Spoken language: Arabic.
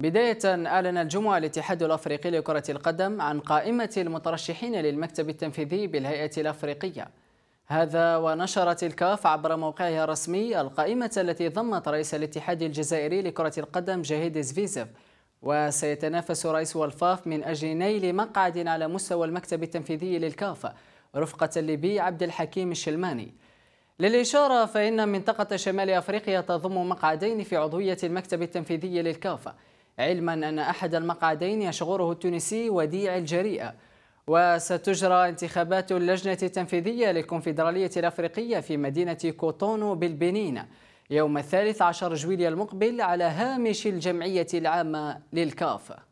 بداية أعلن الجمعة الاتحاد الأفريقي لكرة القدم عن قائمة المترشحين للمكتب التنفيذي بالهيئة الأفريقية هذا ونشرت الكاف عبر موقعها الرسمي القائمة التي ضمت رئيس الاتحاد الجزائري لكرة القدم جهيد زفيزف وسيتنافس رئيس والفاف من أجل نيل مقعد على مستوى المكتب التنفيذي للكاف رفقة الليبي عبد الحكيم الشلماني للإشارة فإن منطقة شمال أفريقيا تضم مقعدين في عضوية المكتب التنفيذي للكاف علما أن أحد المقعدين يشغره التونسي وديع الجريئة وستجرى انتخابات اللجنة التنفيذية للكونفدرالية الأفريقية في مدينة كوتونو بالبنين يوم الثالث عشر جويلية المقبل على هامش الجمعية العامة للكافة